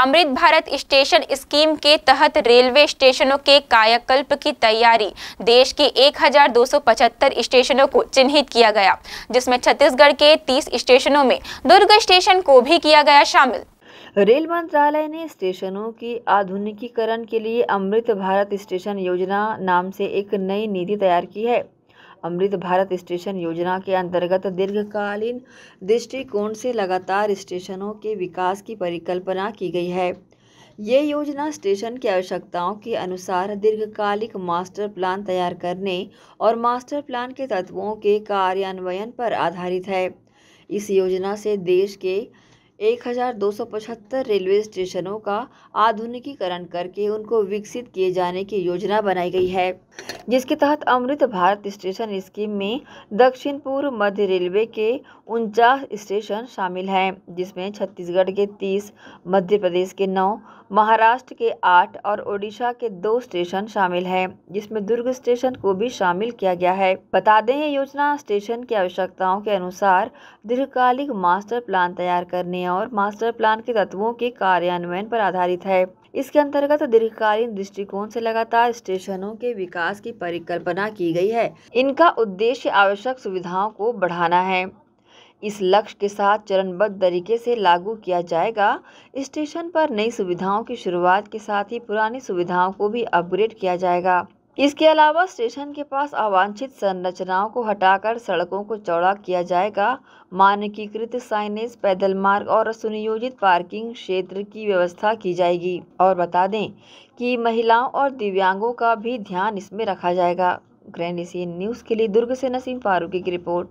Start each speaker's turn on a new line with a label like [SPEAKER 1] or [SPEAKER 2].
[SPEAKER 1] अमृत Bharat station scheme के तहत railway स्टेशनों के कायाकल्प की तैयारी देश के 1275 स्टेशनों को चिन्हित किया गया जिसमें छत्तीसगढ़ के 30 स्टेशनों में दुर्ग स्टेशन को भी किया गया शामिल
[SPEAKER 2] रेल मंत्रालय ने स्टेशनों के आधुनिकीकरण के लिए अमृत भारत स्टेशन योजना नाम से एक नई नीति तैयार की है अमृत भारत स्टेशन योजना के अंतर्गत दीर्घकालीन दृष्टिकोण से लगातार स्टेशनों के विकास की परिकल्पना की गई है ये योजना स्टेशन की आवश्यकताओं के अनुसार दीर्घकालिक मास्टर प्लान तैयार करने और मास्टर प्लान के तत्वों के कार्यान्वयन पर आधारित है इस योजना से देश के 1275 रेलवे स्टेशनों का आधुनिकीकरण करके उनको विकसित किए जाने की योजना बनाई गई है जिसके तहत अमृत भारत स्टेशन स्कीम में दक्षिण पूर्व मध्य रेलवे के उनचास स्टेशन शामिल हैं जिसमें छत्तीसगढ़ के तीस मध्य प्रदेश के नौ महाराष्ट्र के आठ और ओडिशा के दो स्टेशन शामिल हैं जिसमें दुर्ग स्टेशन को भी शामिल किया गया है बता दें ये योजना स्टेशन की आवश्यकताओं के अनुसार दीर्घकालिक मास्टर प्लान तैयार करने और मास्टर प्लान के तत्वों के कार्यान्वयन पर आधारित है इसके अंतर्गत दीर्घकालीन दृष्टिकोण से लगातार स्टेशनों के विकास की परिकल्पना की गई है इनका उद्देश्य आवश्यक सुविधाओं को बढ़ाना है इस लक्ष्य के साथ चरणबद्ध तरीके से लागू किया जाएगा स्टेशन पर नई सुविधाओं की शुरुआत के साथ ही पुरानी सुविधाओं को भी अपग्रेड किया जाएगा इसके अलावा स्टेशन के पास अवांछित संरचनाओं को हटाकर सड़कों को चौड़ा किया जाएगा मानकीकृत साइनेज पैदल मार्ग और सुनियोजित पार्किंग क्षेत्र की व्यवस्था की जाएगी और बता दें कि महिलाओं और दिव्यांगों का भी ध्यान इसमें रखा जाएगा ग्रैंड एशियन न्यूज़ के लिए दुर्ग से नसीम फारूकी की रिपोर्ट